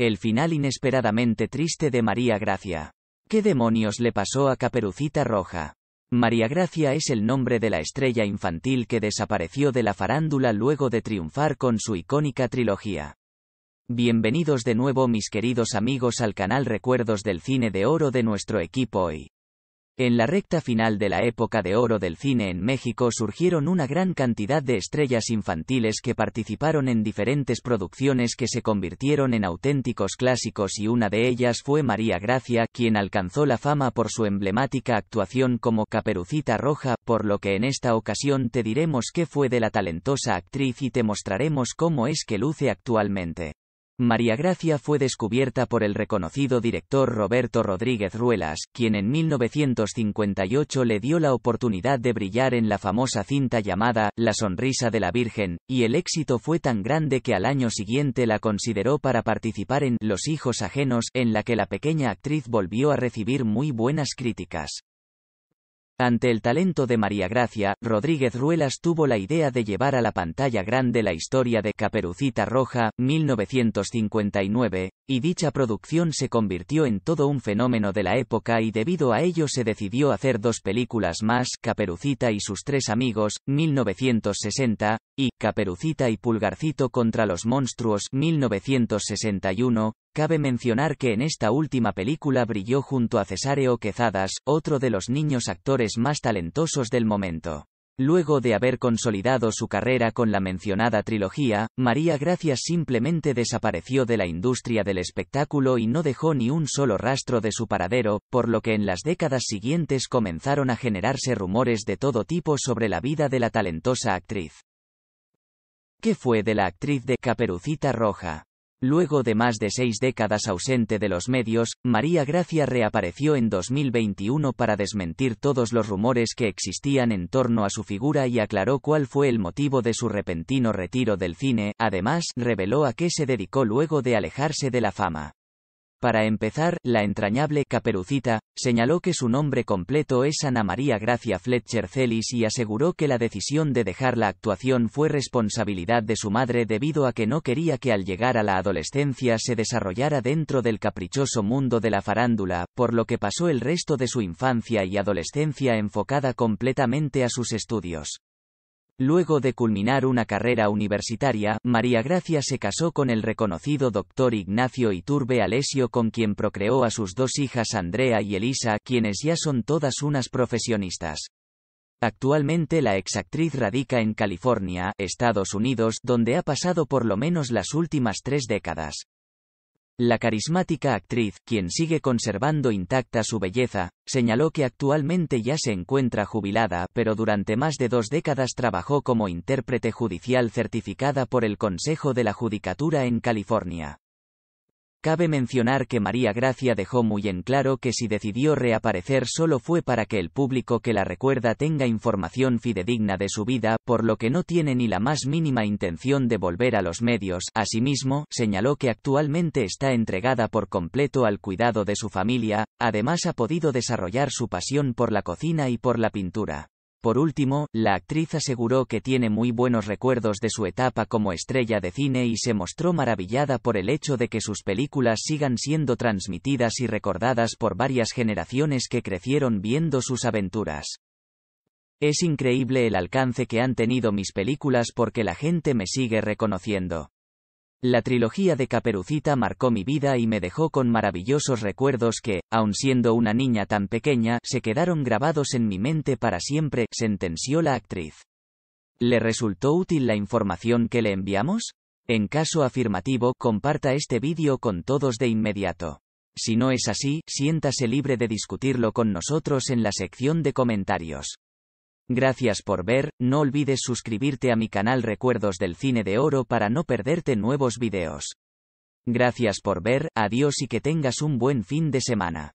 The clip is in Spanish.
El final inesperadamente triste de María Gracia. ¿Qué demonios le pasó a Caperucita Roja? María Gracia es el nombre de la estrella infantil que desapareció de la farándula luego de triunfar con su icónica trilogía. Bienvenidos de nuevo mis queridos amigos al canal Recuerdos del Cine de Oro de nuestro equipo hoy. En la recta final de la época de oro del cine en México surgieron una gran cantidad de estrellas infantiles que participaron en diferentes producciones que se convirtieron en auténticos clásicos y una de ellas fue María Gracia, quien alcanzó la fama por su emblemática actuación como Caperucita Roja, por lo que en esta ocasión te diremos qué fue de la talentosa actriz y te mostraremos cómo es que luce actualmente. María Gracia fue descubierta por el reconocido director Roberto Rodríguez Ruelas, quien en 1958 le dio la oportunidad de brillar en la famosa cinta llamada La Sonrisa de la Virgen, y el éxito fue tan grande que al año siguiente la consideró para participar en Los hijos ajenos, en la que la pequeña actriz volvió a recibir muy buenas críticas. Ante el talento de María Gracia, Rodríguez Ruelas tuvo la idea de llevar a la pantalla grande la historia de Caperucita Roja, 1959, y dicha producción se convirtió en todo un fenómeno de la época y debido a ello se decidió hacer dos películas más, Caperucita y sus tres amigos, 1960, y Caperucita y Pulgarcito contra los monstruos, 1961, Cabe mencionar que en esta última película brilló junto a Cesáreo Quezadas, otro de los niños actores más talentosos del momento. Luego de haber consolidado su carrera con la mencionada trilogía, María Gracias simplemente desapareció de la industria del espectáculo y no dejó ni un solo rastro de su paradero, por lo que en las décadas siguientes comenzaron a generarse rumores de todo tipo sobre la vida de la talentosa actriz. ¿Qué fue de la actriz de Caperucita Roja? Luego de más de seis décadas ausente de los medios, María Gracia reapareció en 2021 para desmentir todos los rumores que existían en torno a su figura y aclaró cuál fue el motivo de su repentino retiro del cine, además, reveló a qué se dedicó luego de alejarse de la fama. Para empezar, la entrañable Caperucita, señaló que su nombre completo es Ana María Gracia Fletcher Celis y aseguró que la decisión de dejar la actuación fue responsabilidad de su madre debido a que no quería que al llegar a la adolescencia se desarrollara dentro del caprichoso mundo de la farándula, por lo que pasó el resto de su infancia y adolescencia enfocada completamente a sus estudios. Luego de culminar una carrera universitaria, María Gracia se casó con el reconocido doctor Ignacio Iturbe Alesio con quien procreó a sus dos hijas Andrea y Elisa, quienes ya son todas unas profesionistas. Actualmente la exactriz radica en California, Estados Unidos, donde ha pasado por lo menos las últimas tres décadas. La carismática actriz, quien sigue conservando intacta su belleza, señaló que actualmente ya se encuentra jubilada, pero durante más de dos décadas trabajó como intérprete judicial certificada por el Consejo de la Judicatura en California. Cabe mencionar que María Gracia dejó muy en claro que si decidió reaparecer solo fue para que el público que la recuerda tenga información fidedigna de su vida, por lo que no tiene ni la más mínima intención de volver a los medios. Asimismo, señaló que actualmente está entregada por completo al cuidado de su familia, además ha podido desarrollar su pasión por la cocina y por la pintura. Por último, la actriz aseguró que tiene muy buenos recuerdos de su etapa como estrella de cine y se mostró maravillada por el hecho de que sus películas sigan siendo transmitidas y recordadas por varias generaciones que crecieron viendo sus aventuras. Es increíble el alcance que han tenido mis películas porque la gente me sigue reconociendo. La trilogía de Caperucita marcó mi vida y me dejó con maravillosos recuerdos que, aun siendo una niña tan pequeña, se quedaron grabados en mi mente para siempre, sentenció la actriz. ¿Le resultó útil la información que le enviamos? En caso afirmativo, comparta este vídeo con todos de inmediato. Si no es así, siéntase libre de discutirlo con nosotros en la sección de comentarios. Gracias por ver, no olvides suscribirte a mi canal Recuerdos del Cine de Oro para no perderte nuevos videos. Gracias por ver, adiós y que tengas un buen fin de semana.